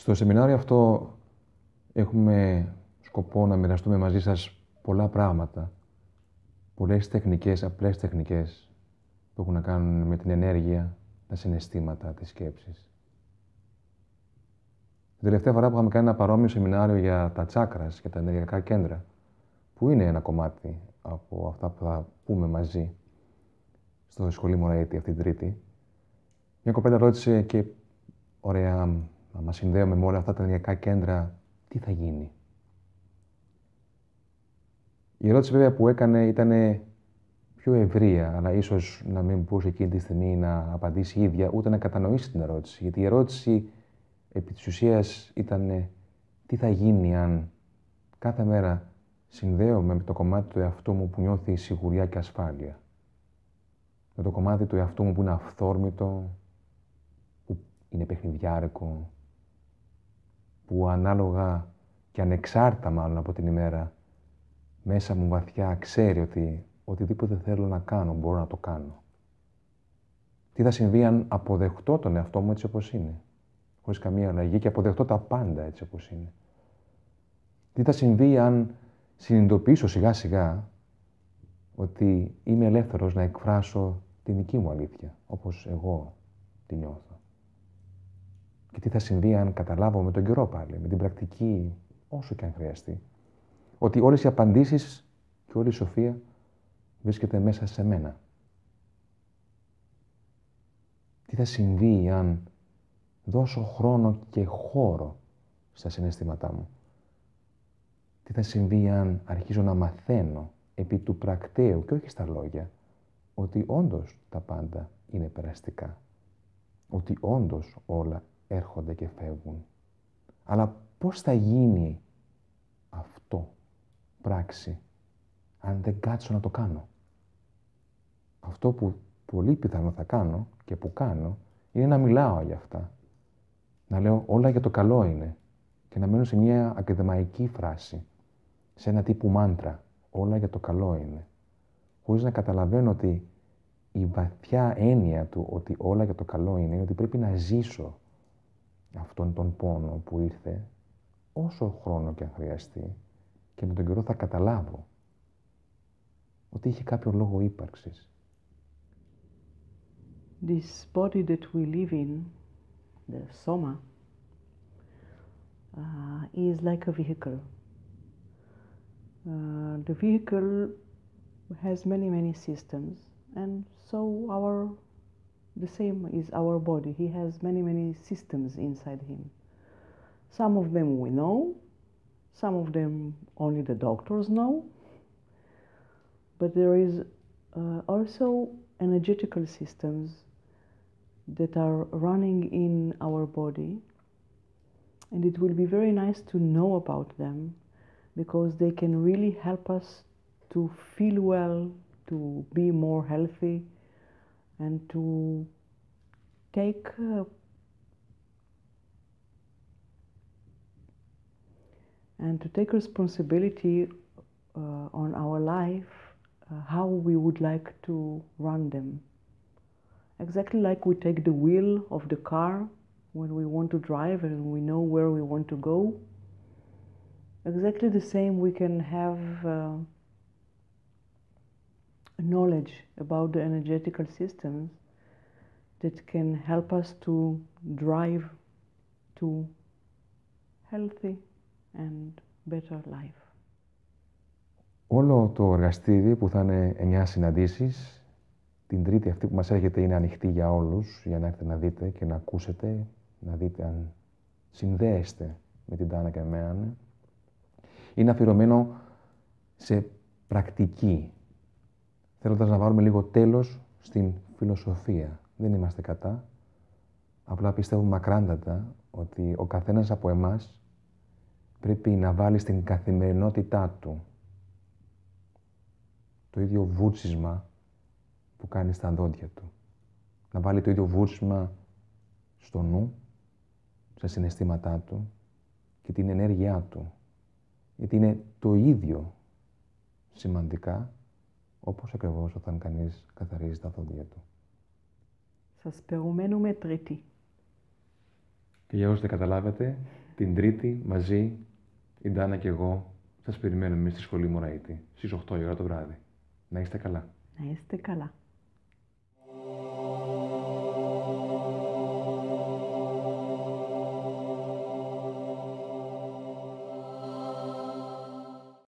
Στο σεμινάριο αυτό έχουμε σκοπό να μοιραστούμε μαζί σας πολλά πράγματα, πολλές τεχνικές, απλές τεχνικές που έχουν να κάνουν με την ενέργεια, τα συναισθήματα, τις σκέψεις. Την τελευταία φορά που είχαμε κάνει ένα παρόμοιο σεμινάριο για τα τσάκρας και τα ενεργειακά κέντρα, που είναι ένα κομμάτι από αυτά που θα πούμε μαζί στο σχολείο Μωραίτη αυτή την Τρίτη, μια κοπέλα ρώτησε και ωραία να μας συνδέουμε με όλα αυτά τα ενεργειακά κέντρα, τι θα γίνει. Η ερώτηση βέβαια που έκανε ήταν πιο ευρεία, αλλά ίσως να μην μπορούσε εκείνη τη στιγμή να απαντήσει η ίδια, ούτε να κατανοήσει την ερώτηση. Γιατί η ερώτηση επί της ουσίας ήταν τι θα γίνει αν κάθε μέρα συνδέομαι με το κομμάτι του εαυτού μου που νιώθει σιγουριά και ασφάλεια. Με το κομμάτι του εαυτού μου που είναι αυθόρμητο, που είναι παιχνιδιάρικο, που ανάλογα και ανεξάρτητα μάλλον από την ημέρα, μέσα μου βαθιά ξέρει ότι οτιδήποτε θέλω να κάνω, μπορώ να το κάνω. Τι θα συμβεί αν αποδεχτώ τον εαυτό μου έτσι όπως είναι, χωρίς καμία αλλαγή και αποδεχτώ τα πάντα έτσι όπως είναι. Τι θα συμβεί αν συνειδητοποιήσω σιγά σιγά ότι είμαι ελεύθερος να εκφράσω την δική μου αλήθεια, όπως εγώ τη νιώθω τι θα συμβεί αν καταλάβω με τον καιρό πάλι, με την πρακτική, όσο και αν χρειαστεί, ότι όλες οι απαντήσεις και όλη η σοφία βρίσκεται μέσα σε μένα. Τι θα συμβεί αν δώσω χρόνο και χώρο στα συναισθήματά μου. Τι θα συμβεί αν αρχίζω να μαθαίνω επί του πρακτέου και όχι στα λόγια, ότι όντως τα πάντα είναι περαστικά. Ότι όντως όλα έρχονται και φεύγουν. Αλλά πώς θα γίνει αυτό πράξη αν δεν κάτσω να το κάνω. Αυτό που πολύ πιθανό θα κάνω και που κάνω είναι να μιλάω για αυτά. Να λέω όλα για το καλό είναι και να μένω σε μια ακαδημαϊκή φράση, σε ένα τύπου μάντρα. Όλα για το καλό είναι. Χωρίς να καταλαβαίνω ότι η βαθιά έννοια του ότι όλα για το καλό είναι, είναι ότι πρέπει να ζήσω αυτόν τον πόνο που ήρθε όσο χρόνο και αν χρειαστεί και με τον καιρό θα καταλάβω ότι είχε κάποιο λόγο ύπαρξης. This body that we live in, the soma, uh, is like a vehicle. Uh, the vehicle has many, many systems, and so our the same is our body. He has many, many systems inside him. Some of them we know, some of them only the doctors know, but there is uh, also energetical systems that are running in our body, and it will be very nice to know about them because they can really help us to feel well, to be more healthy and to take uh, and to take responsibility uh, on our life uh, how we would like to run them exactly like we take the wheel of the car when we want to drive and we know where we want to go exactly the same we can have uh, knowledge about the energetical systems that can help us to drive to healthy and better life. Όλο το εργαστήρι που θα είναι εννιά συναντήσεις, την τρίτη αυτή που μας έρχεται είναι ανοιχτή για όλους, για να έρθετε να δείτε και να ακούσετε, να δείτε αν συνδέεστε με την Τάνα και με Είναι αφιερωμένο σε πρακτική Θέλοντας να βάλουμε λίγο τέλος στην φιλοσοφία. Δεν είμαστε κατά, απλά πιστεύουμε μακράντατα ότι ο καθένας από εμάς πρέπει να βάλει στην καθημερινότητά του το ίδιο βούτσισμα που κάνει στα δόντια του. Να βάλει το ίδιο βούτσισμα στο νου, στα συναισθήματά του και την ενέργειά του. Γιατί είναι το ίδιο σημαντικά όπως ακριβώς όταν κανείς καθαρίζει τα δόντια του. Σας περιμένουμε τρίτη. Και για όσοι δεν καταλάβατε, την τρίτη μαζί η Ντάνα και εγώ σας περιμένουμε στη σχολή Μωραίτη στις 8 η ώρα το βράδυ. Να είστε καλά. Να είστε καλά.